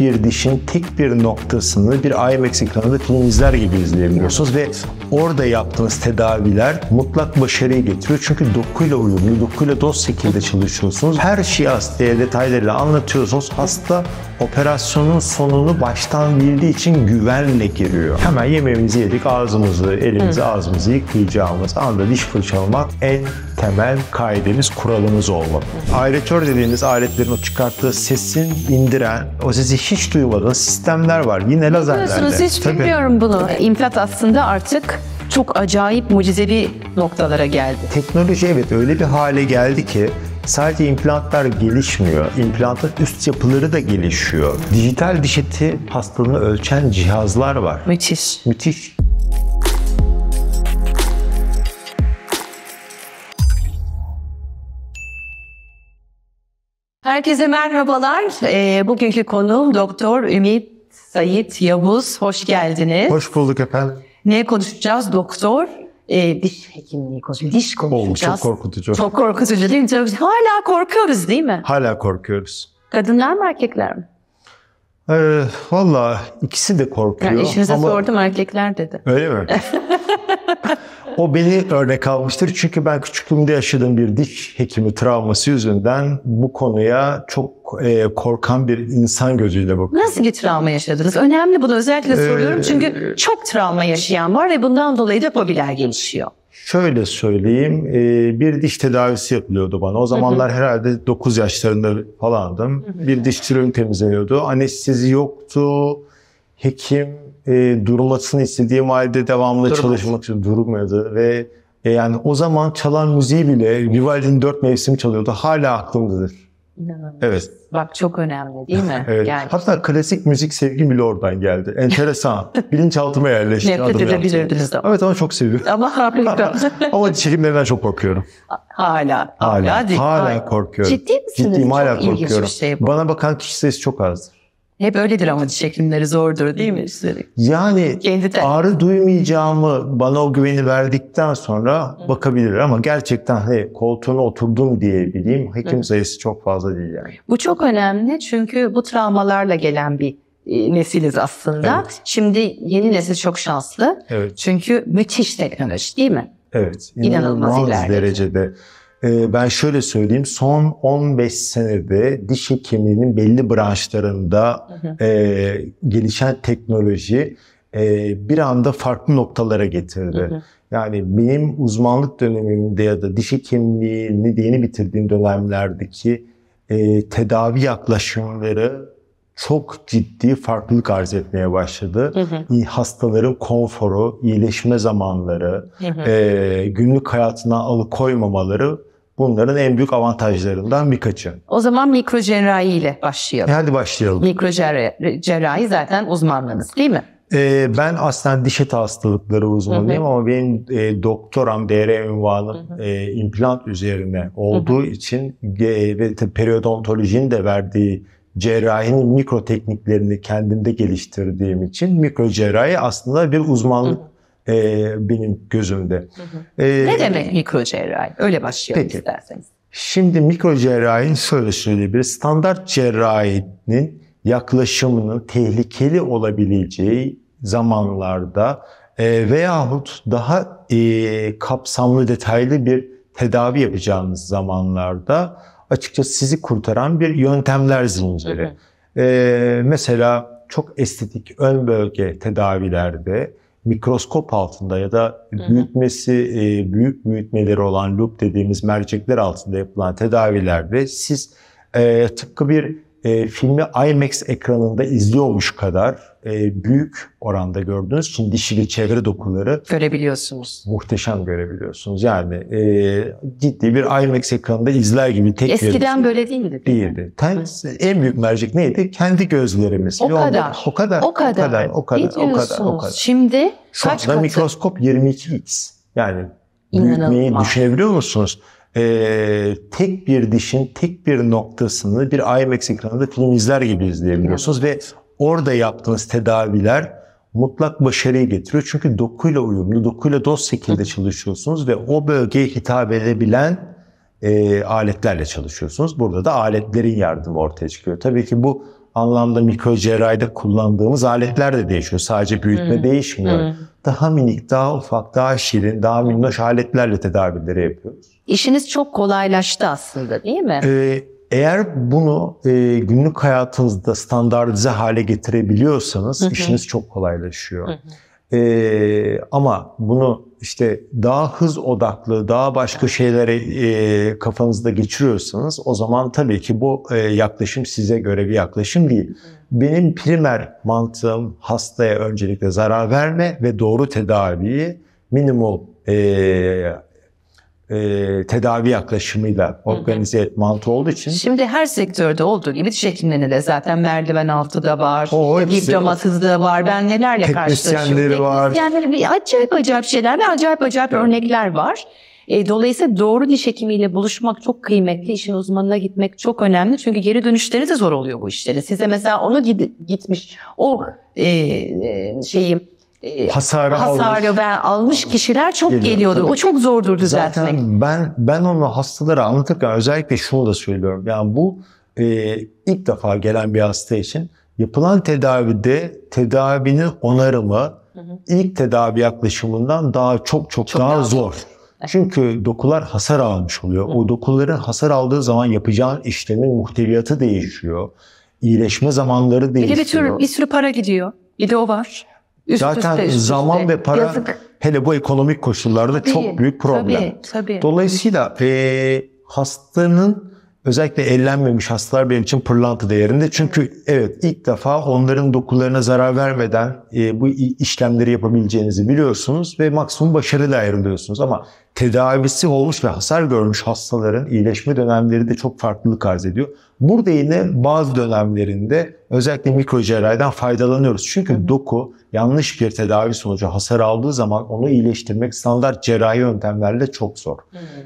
bir dişin tek bir noktasını bir IMAX ekranında film izler gibi izleyebiliyorsunuz ve orada yaptığınız tedaviler mutlak başarıya getiriyor. Çünkü dokuyla uyumlu, dokuyla dost şekilde çalışıyorsunuz. Her şeyi hastaya detaylarıyla anlatıyorsunuz. Hasta operasyonun sonunu baştan bildiği için güvenle giriyor. Hemen yemeğimizi yedik, ağzımızı, elimizi, Hı. ağzımızı yıkayacağımız anda diş fırçalamak en temel kaidemiz, kuralımız olmalı. Aletör dediğiniz aletlerin o çıkarttığı sesin indiren, o sesi hiç duymadığınız sistemler var. Yine lazerlerde. Biliyorsunuz hiç Tabii. bilmiyorum bunu. İmplant aslında artık çok acayip mucizevi noktalara geldi. Teknoloji evet öyle bir hale geldi ki sadece implantlar gelişmiyor. İmplantın üst yapıları da gelişiyor. Dijital diş eti hastalığını ölçen cihazlar var. Müthiş. Müthiş. Herkese merhabalar. E, bugünkü konuğum Doktor Ümit Sayit Yavuz. Hoş geldiniz. Hoş bulduk efendim. Ne konuşacağız? Doktor, e, diş hekimliği konuşacağız. Diş konuşacağız. Oğlum, çok korkutucu. Çok korkutucu değil mi? Çok, hala korkuyoruz değil mi? Hala korkuyoruz. Kadınlar mı erkekler mi? Ee, Valla ikisi de korkuyor. Yani eşinize ama... sordum erkekler dedi. Öyle mi? o beni örnek almıştır. Çünkü ben küçüklüğümde yaşadığım bir diş hekimi travması yüzünden bu konuya çok e, korkan bir insan gözüyle bakıyor. Nasıl bir travma yaşadınız? Önemli bunu özellikle ee, soruyorum çünkü çok travma yaşayan var ve bundan dolayı da fobiler gelişiyor. Şöyle söyleyeyim, e, bir diş tedavisi yapılıyordu bana. O zamanlar hı hı. herhalde 9 yaşlarında falandım. Hı hı. Bir diş çürüğüm temizleniyordu. Anestezi yoktu. Hekim e, durmasını istediğim halde devamlı Durmaz. çalışmak için durmuyordu. Ve e, yani o zaman çalan müziği bile Vivaldi'nin dört mevsimi çalıyordu. Hala aklımdadır. İnanılmaz. Evet. Bak çok önemli değil mi? evet. Gerçekten. Hatta klasik müzik sevgim bile oradan geldi. Enteresan. Bilinçaltıma yerleşti. Nefret edebilirdiniz de. Evet ama çok seviyorum. Ama harika. ama çekimlerinden çok korkuyorum. Hala. Hala. Hala, hala korkuyorum. Ciddi misiniz? Ciddiyim çok hala korkuyorum. Şey bu. Bana bakan kişi sayısı çok azdır. Hep öyledir ama diş hekimleri zordur değil mi üstelik? Yani Kendi ağrı duymayacağımı bana o güveni verdikten sonra Hı. bakabilir ama gerçekten he, koltuğuna oturdum diyebileyim hekim Hı. sayısı çok fazla değil yani. Bu çok önemli çünkü bu travmalarla gelen bir e, nesiliz aslında. Evet. Şimdi yeni nesil çok şanslı. Evet. Çünkü müthiş teknoloji değil mi? Evet. İnanılmaz, inanılmaz ilerledi. derecede. Ee, ben şöyle söyleyeyim son 15 senede diş hekimliğinin belli branşlarında E, gelişen teknoloji e, bir anda farklı noktalara getirdi. Hı hı. Yani benim uzmanlık dönemimde ya da diş hekimliğini yeni bitirdiğim dönemlerdeki e, tedavi yaklaşımları çok ciddi farklılık arz etmeye başladı. Hı hı. Hastaların konforu, iyileşme zamanları, hı hı. E, günlük hayatına alıkoymamaları Bunların en büyük avantajlarından birkaçı. O zaman mikro cerrahi ile başlayalım. Hadi başlayalım. Mikro cerrahi, zaten uzmanlığınız değil mi? Ee, ben aslında diş eti hastalıkları uzmanıyım ama benim e, doktoram, DR ünvanım E, implant üzerine olduğu için e, ve periodontolojinin de verdiği cerrahinin mikro tekniklerini kendimde geliştirdiğim için mikro cerrahi aslında bir uzmanlık e, benim gözümde. Hı hı. E, ne demek mikro cerrahi? Öyle başlayalım peki. isterseniz. Şimdi mikro cerrahinin şöyle söyleyebiliriz Standart cerrahinin yaklaşımının tehlikeli olabileceği zamanlarda e, veyahut daha e, kapsamlı detaylı bir tedavi yapacağınız zamanlarda açıkçası sizi kurtaran bir yöntemler zinciri. Evet. E, mesela çok estetik ön bölge tedavilerde mikroskop altında ya da büyütmesi e, büyük büyütmeleri olan loop dediğimiz mercekler altında yapılan tedavilerde siz e, tıpkı bir e, filmi IMAX ekranında izliyormuş kadar e, büyük oranda gördünüz. Şimdi dişili çevre dokuları görebiliyorsunuz. Muhteşem görebiliyorsunuz. Yani e, ciddi bir IMAX ekranında izler gibi tek Eskiden bir, böyle değildi. Değil değildi. Ters, en büyük mercek neydi? Kendi gözlerimiz. O Yolda, kadar. O kadar. O kadar. O kadar. O kadar. O kadar. O kadar. Şimdi kaç Sonunda katı? mikroskop 22x. Yani büyütmeyi düşünebiliyor musunuz? e, tek bir dişin tek bir noktasını bir IMAX ekranında film izler gibi izleyebiliyorsunuz ve orada yaptığınız tedaviler mutlak başarıyı getiriyor. Çünkü dokuyla uyumlu, dokuyla dost şekilde çalışıyorsunuz ve o bölgeye hitap edebilen e, aletlerle çalışıyorsunuz. Burada da aletlerin yardımı ortaya çıkıyor. Tabii ki bu anlamda mikro cerrahide kullandığımız aletler de değişiyor. Sadece büyütme hmm. değişmiyor. Hmm. Daha minik, daha ufak, daha şirin, daha minnoş aletlerle tedavileri yapıyoruz. İşiniz çok kolaylaştı aslında değil mi? Ee, eğer bunu e, günlük hayatınızda standartize hale getirebiliyorsanız Hı-hı. işiniz çok kolaylaşıyor. hı ee, ama bunu işte daha hız odaklı, daha başka şeylere e, kafanızda geçiriyorsanız o zaman tabii ki bu e, yaklaşım size göre bir yaklaşım değil. Benim primer mantığım hastaya öncelikle zarar verme ve doğru tedaviyi minimum e, e, tedavi yaklaşımıyla organize et mantığı olduğu için. Şimdi her sektörde olduğu gibi diş de zaten merdiven altı da var, o, diplomatız da var. Ben nelerle karşılaşıyorum. var. Yani acayip acayip şeyler ve acayip acayip evet. örnekler var. E, dolayısıyla doğru diş hekimiyle buluşmak çok kıymetli. İşin uzmanına gitmek çok önemli. Çünkü geri dönüşleri de zor oluyor bu işlerin. Size mesela onu gitmiş, o e, e şeyi e, ee, hasarı, hasarı almış. ve almış kişiler çok geliyordu. geliyordu. Tabii. O çok zordur düzeltmek. Zaten ben ben onu hastalara anlatırken özellikle şunu da söylüyorum. Yani bu e, ilk defa gelen bir hasta için yapılan tedavide tedavinin onarımı hı hı. ilk tedavi yaklaşımından daha çok çok, çok daha, daha zor. Çünkü dokular hasar almış oluyor. O dokuların hasar aldığı zaman yapacağın işlemin muhteviyatı değişiyor. İyileşme zamanları değişiyor. Bir de bir, tür, bir sürü para gidiyor. Bir de o var. Üst Zaten üste, üst zaman üste. ve para Yazık. hele bu ekonomik koşullarda Değil, çok büyük problem. Tabii, tabii. Dolayısıyla e, hastanın özellikle ellenmemiş hastalar benim için pırlanta değerinde. Çünkü evet ilk defa onların dokularına zarar vermeden e, bu işlemleri yapabileceğinizi biliyorsunuz ve maksimum başarıyla ayrılıyorsunuz. Ama tedavisi olmuş ve hasar görmüş hastaların iyileşme dönemleri de çok farklılık arz ediyor. Burada yine bazı dönemlerinde özellikle mikro mikrocerrahiden faydalanıyoruz. Çünkü doku yanlış bir tedavi sonucu hasar aldığı zaman onu iyileştirmek standart cerrahi yöntemlerle çok zor.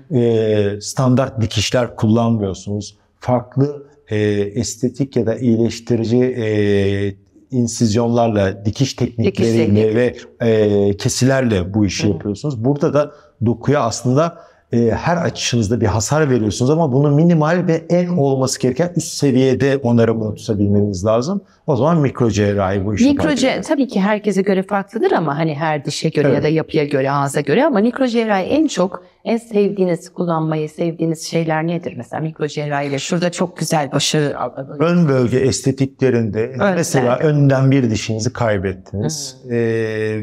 Hı. Ee, standart dikişler kullanmıyorsunuz. Farklı e, estetik ya da iyileştirici e, insizyonlarla, dikiş teknikleriyle dikiş teknik. ve e, kesilerle bu işi Hı. yapıyorsunuz. Burada da dokuya aslında e, her açışınızda bir hasar veriyorsunuz ama bunu minimal ve en olması gereken üst seviyede onları bunu tutabilmeniz lazım. O zaman mikro cerrahi bu işi Mikro ce- tabii ki herkese göre farklıdır ama hani her dişe göre evet. ya da yapıya göre, ağza göre ama mikro cerrahi en çok en sevdiğiniz, kullanmayı sevdiğiniz şeyler nedir? Mesela mikro ile şurada çok güzel başı... Ön bölge estetiklerinde Ön, mesela önden bir dişinizi kaybettiniz hmm. ee,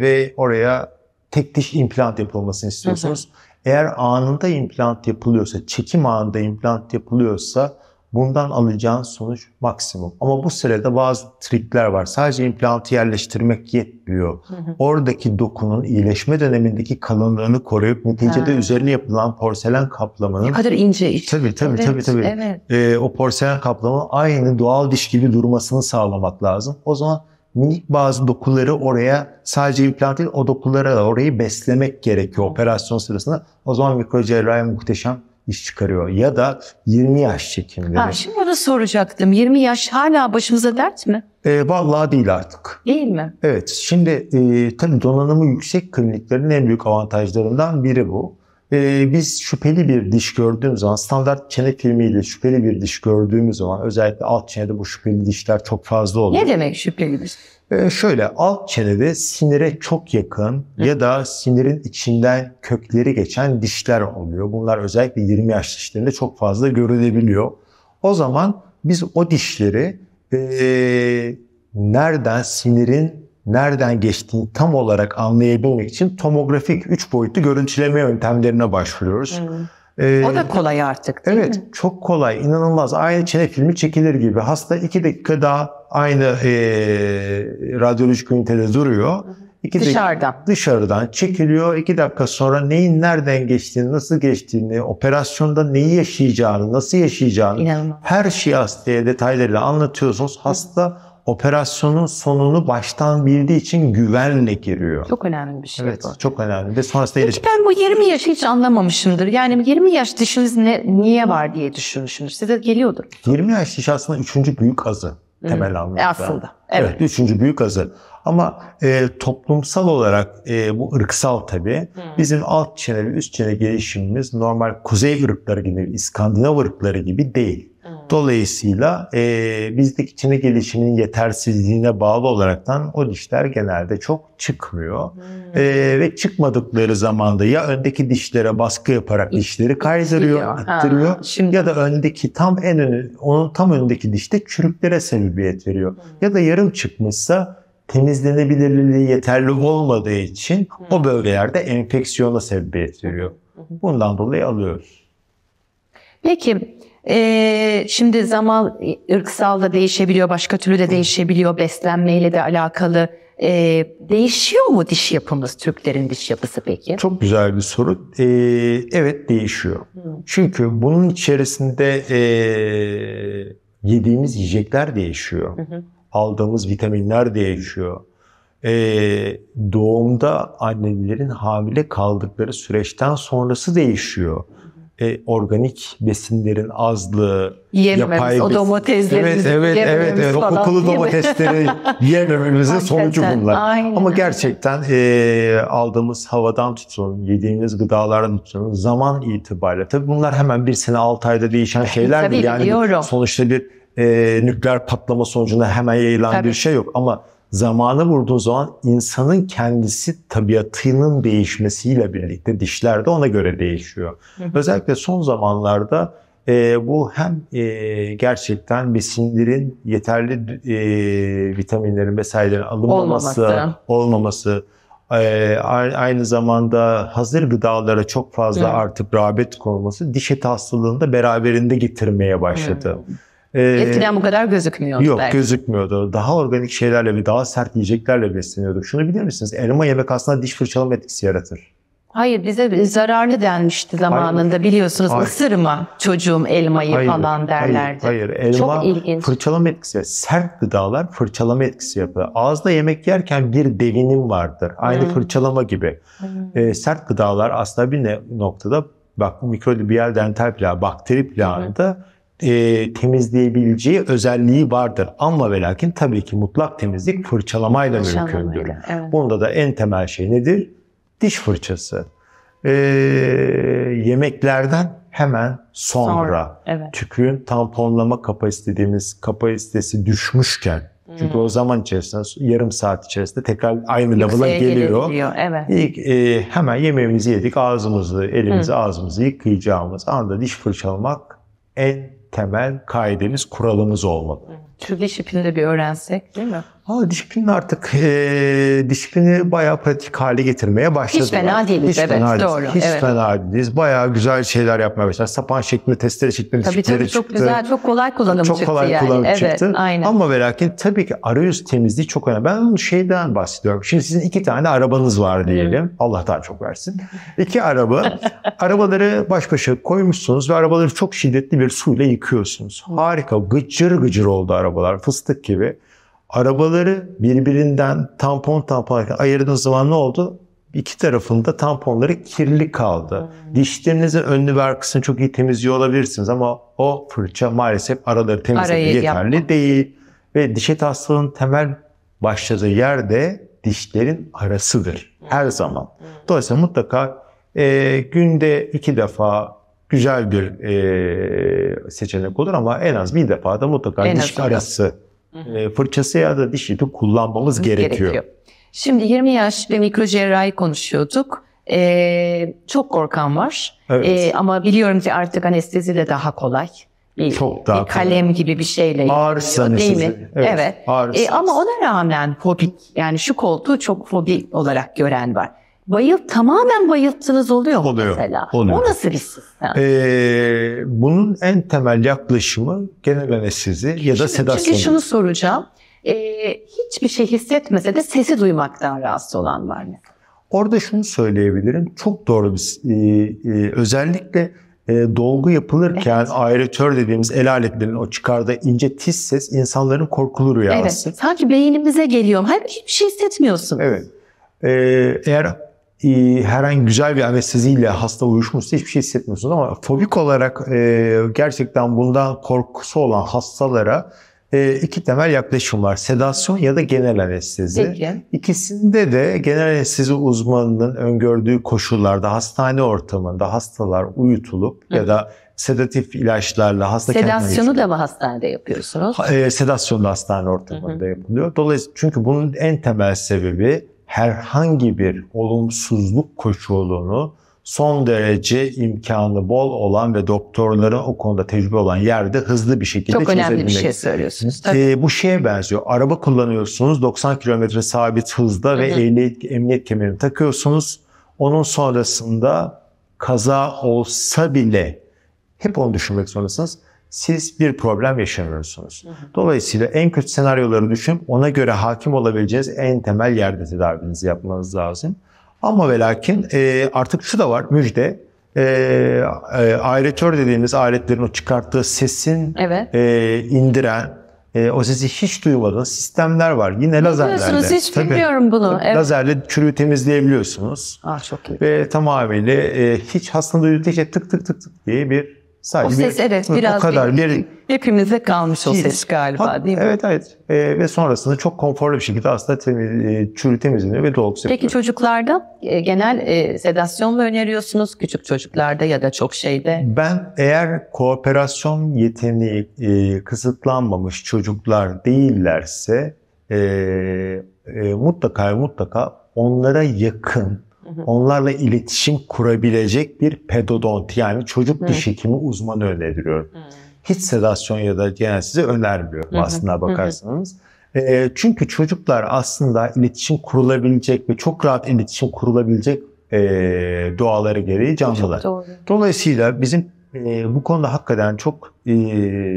ve oraya tek diş implant yapılmasını istiyorsunuz. Hı hı. Eğer anında implant yapılıyorsa, çekim anında implant yapılıyorsa bundan alacağın sonuç maksimum. Ama bu sırada bazı trikler var. Sadece implantı yerleştirmek yetmiyor. Hı hı. Oradaki dokunun iyileşme dönemindeki kalınlığını koruyup neticede ha. üzerine yapılan porselen kaplamanın... Ne kadar ince iş. Tabii tabii evet, tabii. tabii. Evet. Ee, o porselen kaplamanın aynı doğal diş gibi durmasını sağlamak lazım. O zaman minik bazı dokuları oraya sadece implant değil o dokulara da orayı beslemek gerekiyor operasyon sırasında. O zaman mikrocerrahi muhteşem iş çıkarıyor. Ya da 20 yaş çekimleri. Ha, şimdi onu soracaktım. 20 yaş hala başımıza dert mi? E, vallahi değil artık. Değil mi? Evet. Şimdi e, tabii donanımı yüksek kliniklerin en büyük avantajlarından biri bu e, biz şüpheli bir diş gördüğümüz zaman standart çene filmiyle şüpheli bir diş gördüğümüz zaman özellikle alt çenede bu şüpheli dişler çok fazla oluyor. Ne demek şüpheli diş? E, şöyle alt çenede sinire çok yakın Hı. ya da sinirin içinden kökleri geçen dişler oluyor. Bunlar özellikle 20 yaş dişlerinde çok fazla görülebiliyor. O zaman biz o dişleri e, nereden sinirin nereden geçtiğini tam olarak anlayabilmek için tomografik üç boyutlu görüntüleme yöntemlerine başvuruyoruz. Hmm. Ee, o da kolay artık değil Evet mi? çok kolay inanılmaz aynı çene filmi çekilir gibi hasta iki dakika daha aynı e, radyolojik ünitede duruyor. İki dışarıdan. Dakika, dışarıdan çekiliyor. İki dakika sonra neyin nereden geçtiğini, nasıl geçtiğini, operasyonda neyi yaşayacağını, nasıl yaşayacağını İnanılmaz. her şeyi hastaya detaylarıyla anlatıyorsunuz. Hasta operasyonun sonunu baştan bildiği için güvenle giriyor. Çok önemli bir şey. Evet, bu. çok önemli. Ve sonrasında Peki ben bu 20 yaşı hiç anlamamışımdır. Yani 20 yaş dişiniz ne, niye var diye düşünmüşümdür. Size geliyordur. 20 yaş diş aslında üçüncü büyük azı temel Hı. E, anlamda. E aslında. Evet. evet. Üçüncü büyük azı. Ama e, toplumsal olarak e, bu ırksal tabii. Hmm. Bizim alt çene ve üst çene gelişimimiz normal kuzey ırkları gibi, İskandinav ırkları gibi değil. Dolayısıyla e, bizdeki çene gelişiminin yetersizliğine bağlı olaraktan o dişler genelde çok çıkmıyor. Hmm. E, ve çıkmadıkları zamanda ya öndeki dişlere baskı yaparak dişleri kaydırıyor, attırıyor ha, şimdi. ya da öndeki tam en önü, onun tam önündeki dişte çürüklere sebebiyet veriyor. Hmm. Ya da yarım çıkmışsa temizlenebilirliği yeterli olmadığı için hmm. o bölgelerde enfeksiyona sebebiyet veriyor. Hmm. Bundan dolayı alıyoruz. Peki ee, şimdi zaman ırksal da değişebiliyor, başka türlü de değişebiliyor, beslenmeyle de alakalı. Ee, değişiyor mu diş yapımız, Türklerin diş yapısı peki? Çok güzel bir soru. Ee, evet değişiyor. Hı. Çünkü bunun içerisinde e, yediğimiz yiyecekler değişiyor. Hı hı. Aldığımız vitaminler değişiyor. Ee, doğumda annelerin hamile kaldıkları süreçten sonrası değişiyor. Hı e, organik besinlerin azlığı, yemememiz, yapay o besin... domateslerimizi evet, evet, evet, evet, falan. O domatesleri yemememizin sonucu bunlar. Aynen. Ama gerçekten e, aldığımız havadan tutun, yediğimiz gıdalardan tutun, zaman itibariyle. Tabii bunlar hemen bir sene, altı ayda değişen şeyler değil. Yani biliyorum. sonuçta bir e, nükleer patlama sonucunda hemen yayılan Tabii. bir şey yok. Ama zamana vurduğu zaman insanın kendisi tabiatının değişmesiyle birlikte dişler de ona göre değişiyor. Özellikle son zamanlarda e, bu hem e, gerçekten besinlerin yeterli e, vitaminlerin vesairelerin alınmaması, olmaması, olmaması e, aynı zamanda hazır gıdalara çok fazla evet. artık rağbet konması diş eti hastalığını da beraberinde getirmeye başladı. Evet. Ee, Eskiden bu kadar gözükmüyordu Yok belki. gözükmüyordu. Daha organik şeylerle ve daha sert yiyeceklerle besleniyorduk. Şunu bilir misiniz? Elma yemek aslında diş fırçalama etkisi yaratır. Hayır bize zararlı denmişti zamanında hayır, biliyorsunuz hayır. mı çocuğum elmayı hayır, falan derlerdi. Hayır, hayır. elma Çok ilginç. fırçalama etkisi sert gıdalar fırçalama etkisi yapıyor. Ağızda yemek yerken bir devinim vardır aynı hmm. fırçalama gibi. Hmm. Ee, sert gıdalar aslında bir noktada bak mikrobiyal dental plağı bakteri plağında hmm e, temizleyebileceği özelliği vardır. Ama ve lakin tabii ki mutlak temizlik fırçalamayla mümkündür. Evet. Bunda da en temel şey nedir? Diş fırçası. E, yemeklerden hemen sonra, sonra evet. tükürüğün tamponlama kapasitemiz kapasitesi düşmüşken çünkü hmm. o zaman içerisinde yarım saat içerisinde tekrar aynı level'a geliyor. Evet. İlk e, hemen yemeğimizi yedik, ağzımızı, elimizi, hmm. ağzımızı yıkayacağımız anda diş fırçalamak en temel kaidemiz, kuralımız olmalı. Türk iş bir öğrensek değil mi? Ha, disiplin artık e, disiplini bayağı pratik hale getirmeye başladılar. Hiç fena değiliz. Hiç evet, fena değil doğru. Hiç evet. fena değiliz. Bayağı güzel şeyler yapmaya başladılar. Sapan şeklinde, testere şeklinde tabii, tabii, çok çıktı. güzel, çok kolay kullanım çok çıktı kolay yani. Kullanım evet, çıktı. aynen. Ama ve lakin tabii ki arayüz temizliği çok önemli. Ben onun şeyden bahsediyorum. Şimdi sizin iki tane arabanız var diyelim. Hmm. Allah daha çok versin. İki araba. arabaları baş başa koymuşsunuz ve arabaları çok şiddetli bir suyla yıkıyorsunuz. Harika, gıcır gıcır oldu arabalar. Fıstık gibi. Arabaları birbirinden tampon tampon ayırdığınız zaman ne oldu? İki tarafında tamponları kirli kaldı. Hmm. Dişlerinizin önlü ve arkasını çok iyi temizliyor olabilirsiniz ama o fırça maalesef araları temizlemek yeterli yapma. değil. Ve diş et hastalığının temel başladığı yerde dişlerin arasıdır her hmm. zaman. Hmm. Dolayısıyla mutlaka e, günde iki defa güzel bir e, seçenek olur ama en az bir defa da mutlaka en diş azından. arası ee, fırçası ya da diş ipi kullanmamız gerekiyor. gerekiyor. Şimdi 20 yaş ve mikrocerrahi konuşuyorduk. Ee, çok korkan var. Evet. Ee, ama biliyorum ki artık anestezi de daha kolay. Bir, çok daha bir kalem kolay. gibi bir şeyle ağrı değil mi? Evet. evet. Ağrı ee, ama ona rağmen fobik yani şu koltuğu çok fobi olarak gören var. Bayıl tamamen bayılttınız oluyor oluyor, mesela? Oluyor. O nasıl bir sistem? Ee, bunun en temel yaklaşımı genel anestezi ya da şimdi, sedasyonu. Çünkü şunu soracağım. Ee, hiçbir şey hissetmese de sesi duymaktan rahatsız olan var mı? Orada şunu söyleyebilirim. Çok doğru bir e, e, özellikle e, dolgu yapılırken evet. aeratör dediğimiz el aletlerinin o çıkardığı ince tiz ses insanların korkulu rüyası. Evet. Sanki beynimize geliyor. Halbuki hiçbir şey hissetmiyorsun. Evet. Ee, eğer e, herhangi güzel bir anesteziyle hasta uyuşmuşsa hiçbir şey hissetmiyorsunuz ama fobik olarak e, gerçekten bundan korkusu olan hastalara e, iki temel yaklaşım var. Sedasyon ya da genel anestezi. Peki. İkisinde de genel anestezi uzmanının öngördüğü koşullarda hastane ortamında hastalar uyutulup Hı. ya da sedatif ilaçlarla hasta Sedasyonu da mı hastanede yapıyorsunuz? e, sedasyon da hastane ortamında Hı. yapılıyor. Dolayısıyla çünkü bunun en temel sebebi herhangi bir olumsuzluk koşulunu son derece imkanı bol olan ve doktorların o konuda tecrübe olan yerde hızlı bir şekilde Çok önemli bir şey söylüyorsunuz. Tabii. Ee, bu şeye benziyor. Araba kullanıyorsunuz 90 km sabit hızda ve ehliyet, emniyet kemerini takıyorsunuz. Onun sonrasında kaza olsa bile hep onu düşünmek zorundasınız siz bir problem yaşamıyorsunuz. Dolayısıyla en kötü senaryoları düşünüp ona göre hakim olabileceğiniz en temel yerde tedavinizi yapmanız lazım. Ama ve lakin e, artık şu da var müjde. E, e, aeratör dediğimiz aletlerin o çıkarttığı sesin evet. e, indiren, e, o sesi hiç duymadığınız sistemler var. Yine lazerlerle. Biliyorsunuz hiç Tabii, bilmiyorum bunu. Evet. Lazerle çürüğü temizleyebiliyorsunuz. Ah çok iyi. Ve tamamıyla e, hiç hastanın duyduğu tek şey tık tık tık tık diye bir Sadece o ses bir, evet biraz o kadar bir, bir hepimize kalmış o ses galiba ha, değil mi? Evet evet e, ve sonrasında çok konforlu bir şekilde aslında temiz, e, çürü temizleniyor ve dolgu Peki çocuklarda e, genel e, sedasyon mu öneriyorsunuz küçük çocuklarda ya da çok şeyde? Ben eğer kooperasyon yeteneği e, kısıtlanmamış çocuklar değillerse e, e, mutlaka mutlaka onlara yakın onlarla iletişim kurabilecek bir pedodont yani çocuk diş hekimi uzmanı öneriyorum. Hiç sedasyon ya da genelsize önermiyorum aslında bakarsanız. E, çünkü çocuklar aslında iletişim kurulabilecek ve çok rahat iletişim kurulabilecek e, doğaları gereği canlılar. Dolayısıyla bizim e, bu konuda hakikaten çok e,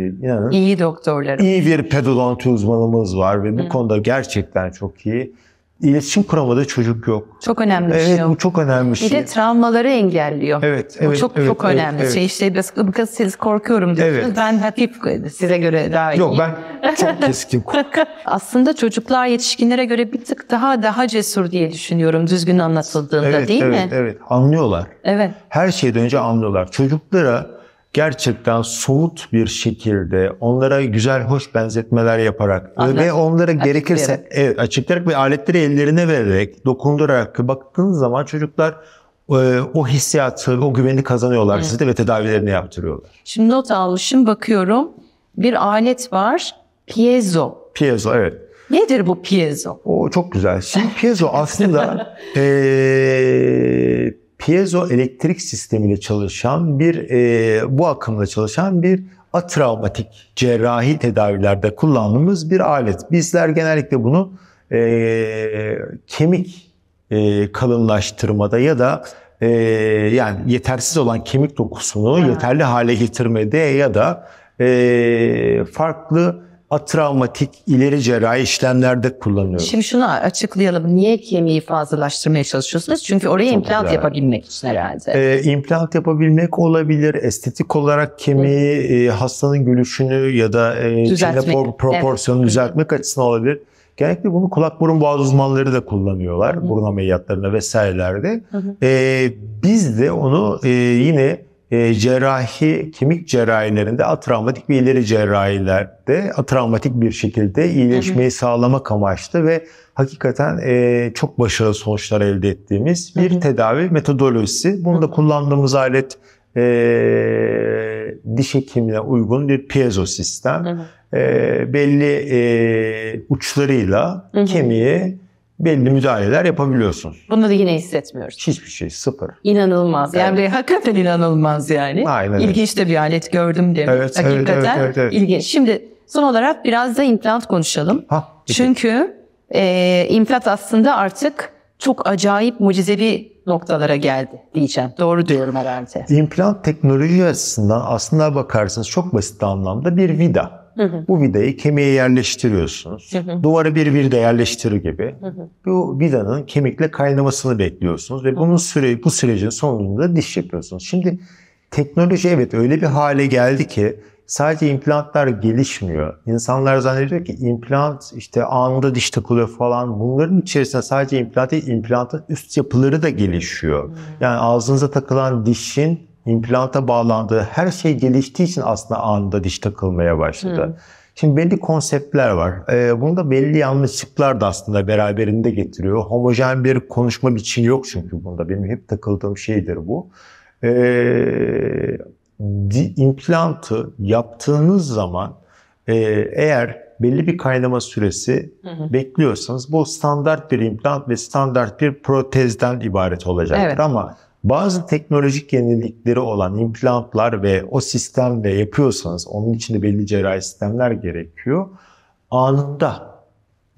inanın iyi doktorlarım. iyi bir pedodonti uzmanımız var ve bu Hı. konuda gerçekten çok iyi. İletişim kuramadığı çocuk yok. Çok önemli bir evet, şey. Evet bu çok önemli bir şey. Bir de şey. travmaları engelliyor. Evet. evet bu çok evet, çok önemli evet, şey. İşte biraz siz korkuyorum diyorsunuz. Evet. Ben hafif size göre daha iyi. Yok ben çok keskin. Aslında çocuklar yetişkinlere göre bir tık daha daha cesur diye düşünüyorum düzgün anlatıldığında evet, değil evet, mi? Evet evet anlıyorlar. Evet. Her şeyden önce anlıyorlar. Çocuklara gerçekten soğut bir şekilde onlara güzel hoş benzetmeler yaparak Anladım. ve onlara gerekirse açıklayarak. evet, açıklayarak ve aletleri ellerine vererek dokundurarak baktığın zaman çocuklar e, o hissiyatı, o güveni kazanıyorlar evet. sizde ve tedavilerini yaptırıyorlar. Şimdi not almışım bakıyorum. Bir alet var. Piezo. Piezo evet. Nedir bu piezo? O çok güzel. Şimdi piezo aslında e, Piezoelektrik elektrik sistemiyle çalışan bir e, bu akımla çalışan bir atravmatik cerrahi tedavilerde kullandığımız bir alet. Bizler genellikle bunu e, kemik e, kalınlaştırmada ya da e, yani yetersiz olan kemik dokusunu ha. yeterli hale getirmede ya da e, farklı ha travmatik ileri cerrahi işlemlerde kullanıyoruz. Şimdi şunu açıklayalım. Niye kemiği fazlalaştırmaya çalışıyorsunuz? Çünkü oraya Çok implant güzel. yapabilmek için herhalde. Ee, implant yapabilmek olabilir. Estetik olarak kemiği e, hastanın gülüşünü ya da e, proporsiyonunu evet. düzeltmek açısından olabilir. Genellikle bunu kulak burun boğaz uzmanları da kullanıyorlar. Hı. Burun ameliyatlarında vesairelerde. Hı hı. Ee, biz de onu e, yine e, cerrahi, kemik cerrahilerinde atravmatik ve ileri cerrahilerde atravmatik bir şekilde iyileşmeyi hı hı. sağlamak amaçlı ve hakikaten e, çok başarılı sonuçlar elde ettiğimiz bir hı hı. tedavi metodolojisi. Bunu da kullandığımız alet e, diş hekimine uygun bir piezo sistem. E, belli e, uçlarıyla hı hı. kemiği belli müdahaleler yapabiliyorsunuz. Bunu da yine hissetmiyoruz. Hiçbir şey sıfır. İnanılmaz. Yani, yani hakikaten inanılmaz yani. Aynen. İlginç de bir alet gördüm demek. Evet, hakikaten evet, evet, evet, ilginç. Şimdi son olarak biraz da implant konuşalım. Ha, Çünkü e, implant aslında artık çok acayip mucizevi noktalara geldi diyeceğim. Doğru diyorum herhalde. İmplant teknoloji açısından aslında bakarsanız çok basit anlamda bir vida. Hı Bu vidayı kemiğe yerleştiriyorsunuz. Hı hı. Duvara bir vida yerleştirir gibi. Hı hı. Bu vidanın kemikle kaynamasını bekliyorsunuz ve bunun süre bu sürecin sonunda diş yapıyorsunuz. Şimdi teknoloji evet öyle bir hale geldi ki sadece implantlar gelişmiyor. İnsanlar zannediyor ki implant işte anında diş takılıyor falan. Bunların içerisinde sadece implant değil, implantın üst yapıları da gelişiyor. Yani ağzınıza takılan dişin implanta bağlandığı her şey geliştiği için aslında anında diş takılmaya başladı. Hmm. Şimdi belli konseptler var. Ee, bunda belli yanlışlıklar da aslında beraberinde getiriyor. Homojen bir konuşma biçimi yok çünkü bunda. Benim hep takıldığım şeydir bu. Ee, implantı yaptığınız zaman e, eğer belli bir kaynama süresi hı hı. bekliyorsanız bu standart bir implant ve standart bir protezden ibaret olacaktır. Evet. Ama bazı teknolojik yenilikleri olan implantlar ve o sistemle yapıyorsanız onun için de belli cerrahi sistemler gerekiyor. Anında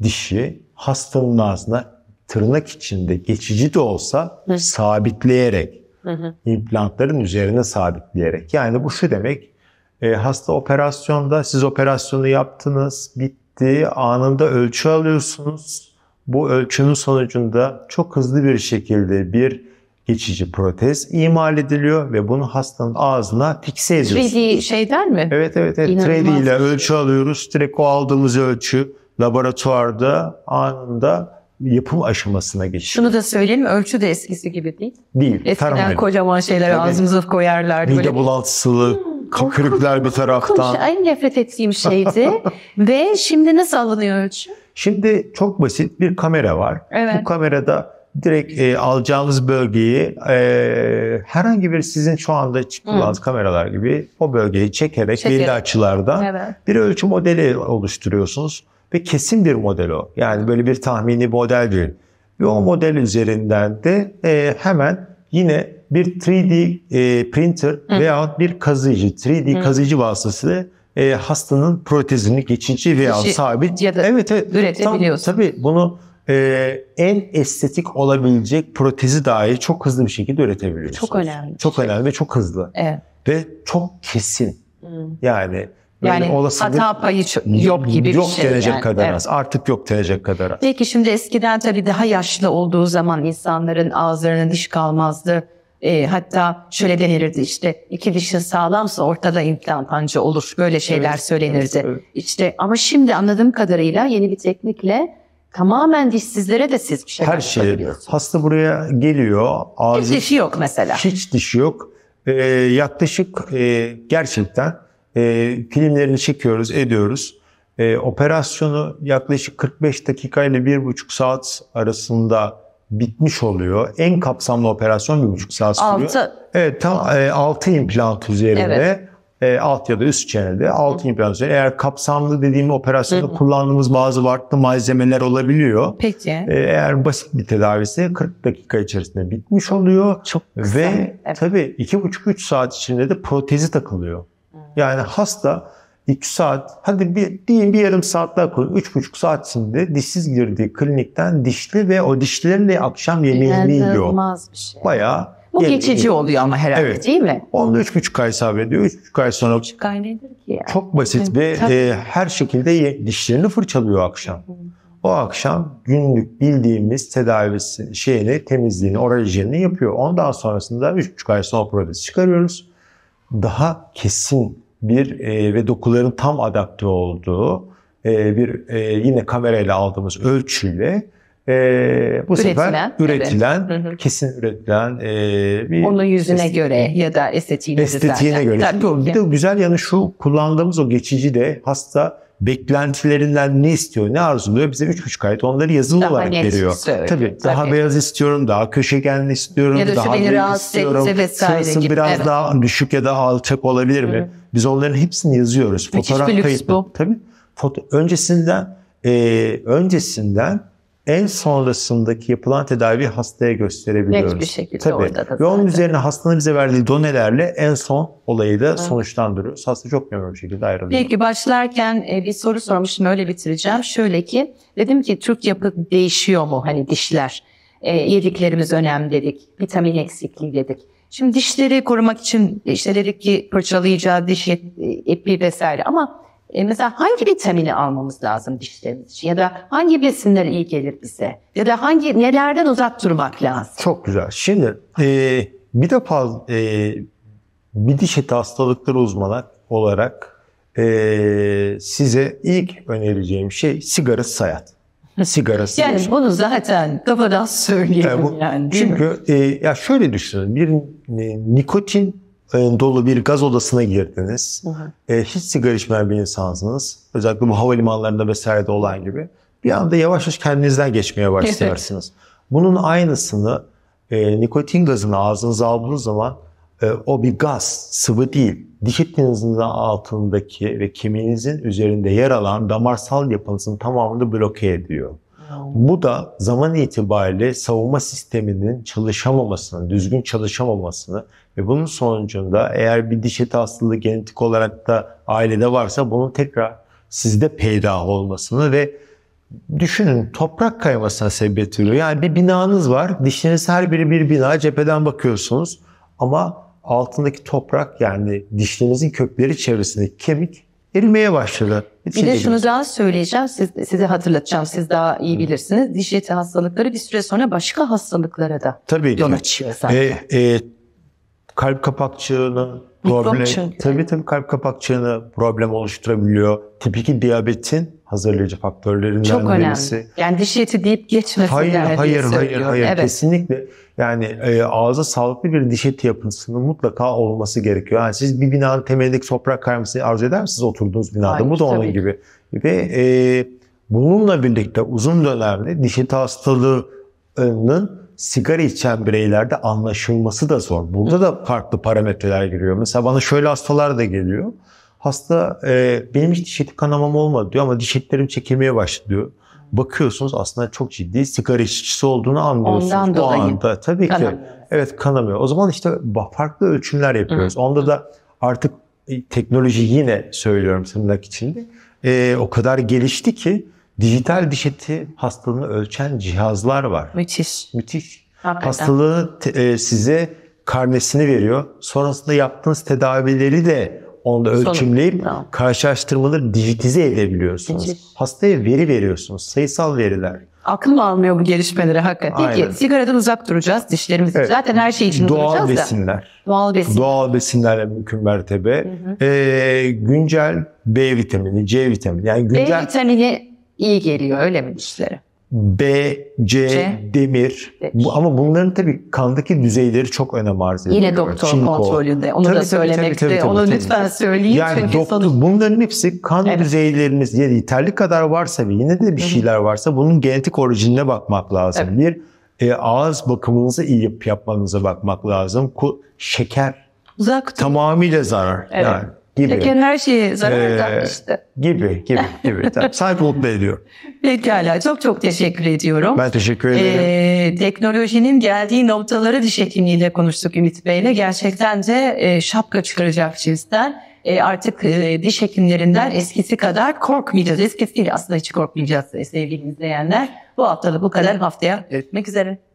dişi hastanın ağzına tırnak içinde geçici de olsa hı. sabitleyerek hı hı. implantların üzerine sabitleyerek. Yani bu şu demek e, hasta operasyonda siz operasyonu yaptınız bitti anında ölçü alıyorsunuz. Bu ölçünün sonucunda çok hızlı bir şekilde bir geçici protez imal ediliyor ve bunu hastanın ağzına fikse ediyoruz. 3D şeyden mi? Evet evet. evet. İnanılmaz 3D ile ölçü alıyoruz. Direkt o aldığımız ölçü laboratuvarda anında yapım aşamasına geçiyor. Şunu da söyleyeyim ölçü de eskisi gibi değil. Değil. Eskiden termal. kocaman şeyler Tabii. ağzımıza koyarlardı. Mide bulantısılık, hmm, bir taraftan. Korkunç. En nefret ettiğim şeydi. Ve şimdi nasıl alınıyor ölçü? Şimdi çok basit bir kamera var. Evet. Bu kamerada direkt e, alacağınız bölgeyi e, herhangi bir sizin şu anda kullandığınız kameralar gibi o bölgeyi çekerek, çekerek. belli açılardan evet. bir ölçü modeli oluşturuyorsunuz ve kesin bir model o. Yani böyle bir tahmini model değil. Ve o model üzerinden de e, hemen yine bir 3D e, printer veya bir kazıyıcı, 3D Hı. kazıyıcı vasıtasıyla e, hastanın protezini geçici veya sabit ya da evet, evet, üretebiliyorsun. tabii bunu e, en estetik olabilecek protezi dahi çok hızlı bir şekilde üretebiliyorsunuz. Çok önemli. Çok şey. önemli ve çok hızlı. Evet. Ve çok kesin. Hmm. Yani yani hata payı yok gibi yok bir şey. Yok denecek yani. kadar evet. az. Artık yok denecek kadar az. Peki şimdi eskiden tabii daha yaşlı olduğu zaman insanların ağızlarına diş kalmazdı. E, hatta şöyle denirdi işte iki dişin sağlamsa ortada implant anca olur. Böyle şeyler evet, söylenirdi. Evet, evet. İşte ama şimdi anladığım kadarıyla yeni bir teknikle tamamen dişsizlere de siz bir şey Her şey. Hasta buraya geliyor. Ağzı, hiç dişi yok mesela. Hiç dişi yok. Ee, yaklaşık e, gerçekten e, filmlerini çekiyoruz, ediyoruz. E, operasyonu yaklaşık 45 dakika ile 1,5 saat arasında bitmiş oluyor. En kapsamlı operasyon 1,5 saat sürüyor. 6. Evet tam 6 e, implant üzerinde. Evet e, alt ya da üst çenede altın implantasyon. Eğer kapsamlı dediğim operasyonda kullandığımız bazı farklı malzemeler olabiliyor. Peki. E, eğer basit bir tedavisi 40 dakika içerisinde bitmiş oluyor. Çok kısa. Ve evet. tabii 2,5-3 saat içinde de protezi takılıyor. Yani hasta 2 saat, hadi bir, diyeyim bir yarım saat daha koyun. 3,5 saat içinde dişsiz girdiği klinikten dişli ve o dişlerle akşam yemeğini yiyor. bir şey. Bayağı bu Gel, geçici oluyor ama herhalde evet. değil mi? Onda 3,5 ay sabrediyor. 3,5 ay sonra 3,5 ay nedir ki ya? Çok basit ve e, her şekilde dişlerini fırçalıyor akşam. O akşam günlük bildiğimiz tedavisi şeyini, temizliğini, oral hijyenini yapıyor. Ondan sonrasında 3,5 ay sonra protez çıkarıyoruz. Daha kesin bir e, ve dokuların tam adapte olduğu e, bir e, yine kamerayla aldığımız ölçüyle e, bu üretilen, sefer üretilen, evet. kesin üretilen e, bir... Onun yüzüne estetik, göre ya da estetiğine, estetiğine göre. Tabii bir de güzel yanı şu kullandığımız o geçici de hasta beklentilerinden ne istiyor, ne arzuluyor bize 3,5 ayet onları yazılı daha olarak veriyor. Söyle. Tabii, daha beyaz istiyorum, daha köşegenli istiyorum, ya da daha beni rahatsız istiyorum. Sırası biraz evet. daha düşük ya da alçak olabilir mi? Hı-hı. Biz onların hepsini yazıyoruz. Fotoğraf kayıtlı. Tabii. Foto- öncesinden e, öncesinden en sonrasındaki yapılan tedavi hastaya gösterebiliyoruz. Net bir şekilde tabii. orada da Ve onun üzerine hastanın bize verdiği donelerle en son olayı da evet. sonuçlandırıyoruz. Hasta çok memnun bir şekilde ayrılıyor. Peki başlarken e, bir soru sormuştum öyle bitireceğim. Şöyle ki dedim ki Türk yapı değişiyor mu hani dişler? E, yediklerimiz önemli dedik. Vitamin eksikliği dedik. Şimdi dişleri korumak için işte dedik ki fırçalayacağız diş epi e, vesaire ama e mesela hangi vitamini almamız lazım dişlerimiz için? Ya da hangi besinler iyi gelir bize? Ya da hangi nelerden uzak durmak lazım? Çok güzel. Şimdi e, bir de e, bir diş eti hastalıkları uzmanı olarak e, size ilk önereceğim şey sigara sayat. Sigarası. yani bunu zaten kafadan e, söyleyelim yani. Bu, yani çünkü e, ya şöyle düşünün. Bir e, nikotin dolu bir gaz odasına girdiniz. Hı hı. E, hiç sigara içmeyen bir insansınız. Özellikle bu havalimanlarında vesairede olan gibi. Bir anda yavaş yavaş kendinizden geçmeye başlarsınız. Evet. Bunun aynısını e, nikotin gazını ağzınıza aldığınız zaman e, o bir gaz, sıvı değil. Diş etinizin altındaki ve kemiğinizin üzerinde yer alan damarsal yapınızın tamamını bloke ediyor. Bu da zaman itibariyle savunma sisteminin çalışamamasını, düzgün çalışamamasını ve bunun sonucunda eğer bir diş eti hastalığı genetik olarak da ailede varsa bunun tekrar sizde peydah olmasını ve düşünün toprak kaymasına sebebiyet veriyor. Yani bir binanız var, dişiniz her biri bir bina, cepheden bakıyorsunuz ama altındaki toprak yani dişlerinizin kökleri çevresindeki kemik Gelmeye başladı. Hepsi bir de şunu daha söyleyeceğim, siz, size hatırlatacağım, siz daha iyi bilirsiniz. Diş eti hastalıkları bir süre sonra başka hastalıklara da yol açıyor zaten. E, e, kalp kapakçığını problem tabii tabii tabi kalp kapakçığını problem oluşturabiliyor. Tipik 2 diyabetin hazırlayıcı faktörlerinden birisi. Çok birisi. önemli. Yani diş eti deyip geçmesi Hayır yani hayır hayır hayır evet. kesinlikle. Yani e, ağza sağlıklı bir diş eti yapısının mutlaka olması gerekiyor. Yani siz bir binanın temelindeki toprak kaymasını arzu eder misiniz oturduğunuz binada? Hayır, Bu da onun gibi. Ve e, bununla birlikte uzun dönemde diş eti hastalığının sigara içen bireylerde anlaşılması da zor. Burada da farklı parametreler giriyor. Mesela bana şöyle hastalar da geliyor. Hasta e, benim hiç diş eti kanamam olmadı diyor ama diş etlerim çekilmeye başladı diyor. Bakıyorsunuz aslında çok ciddi sigara içicisi olduğunu anlıyorsunuz. Ondan o anda tabii kanamıyor. ki evet kanamıyor. O zaman işte farklı ölçümler yapıyoruz. Hı. Onda da artık e, teknoloji yine söylüyorum tırnak için e, o kadar gelişti ki dijital diş eti hastalığını ölçen cihazlar var. Müthiş. Müthiş. Hakikaten. Hastalığı e, size karnesini veriyor. Sonrasında yaptığınız tedavileri de onda ölçümleyip tamam. karşılaştırmaları dijitize edebiliyorsunuz. Müthiş. Hastaya veri veriyorsunuz. Sayısal veriler. Aklım almıyor bu gelişmeleri hakikaten. Aynen. Peki sigaradan uzak duracağız dişlerimizi. Evet. Zaten her şey için Doğal duracağız besinler. da. Doğal besinler. Doğal besinlerle mümkün mertebe. Hı hı. Ee, güncel B vitamini, C vitamini. Yani güncel... B vitamini iyi geliyor öyle mi dişlere? B, C, C demir. demir. Ama bunların tabii kandaki düzeyleri çok önem arz ediyor. Yine doktor Çinko. kontrolünde. Onu tabii, da söylemekte. Tabii, tabii, Onu lütfen söyleyin. Yani çünkü doktor, sonuç... bunların hepsi kan evet. düzeyleriniz yeterli kadar varsa ve yine de bir şeyler varsa bunun genetik orijinine bakmak lazım. Evet. Bir e, ağız bakımınızı iyi yapmanıza bakmak lazım. Ku, şeker Uzak tamamıyla zarar. Evet. Yani gibi. Çeken her şeyi zarar ee, Gibi, gibi, gibi. Sahip mutlu ediyor. Pekala, çok çok teşekkür ediyorum. Ben teşekkür ederim. Ee, teknolojinin geldiği noktaları diş hekimliğiyle konuştuk Ümit Bey'le. Gerçekten de e, şapka çıkaracak cinsten. E, artık e, diş hekimlerinden eskisi kadar korkmayacağız. Eskisiyle aslında hiç korkmayacağız sevgili izleyenler. Bu haftada bu kadar haftaya görüşmek üzere.